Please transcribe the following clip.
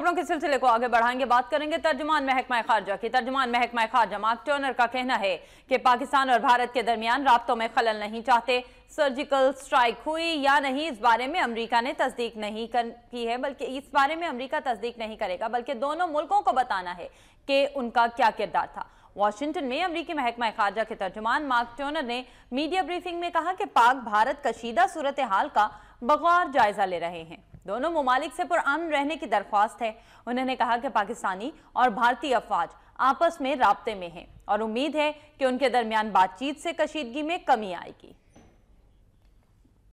खबरों के सिलसिले को आगे बढ़ाएंगे बात करेंगे तर्जमान महकमा खारजा की तर्जमान महकमा खारजा मार्क टर्नर का कहना है कि पाकिस्तान और भारत के दरमियान रबतों में खलल नहीं चाहते सर्जिकल स्ट्राइक हुई या नहीं इस बारे में अमरीका ने तस्दीक नहीं कर की है बल्कि इस बारे में अमरीका तस्दीक नहीं करेगा बल्कि दोनों मुल्कों को बताना है कि उनका क्या किरदार था वाशिंगटन में अमरीकी महकमा खारजा के तर्जुमान मार्क टर्नर ने मीडिया ब्रीफिंग में कहा कि पाक भारत कशीदा सूरत हाल का बगौर जायजा ले रहे हैं दोनों ममालिक से पुरान रहने की दरख्वास्त है उन्होंने कहा कि पाकिस्तानी और भारतीय अफवाज आपस में रबते में हैं और उम्मीद है कि उनके दरमियान बातचीत से कशीदगी में कमी आएगी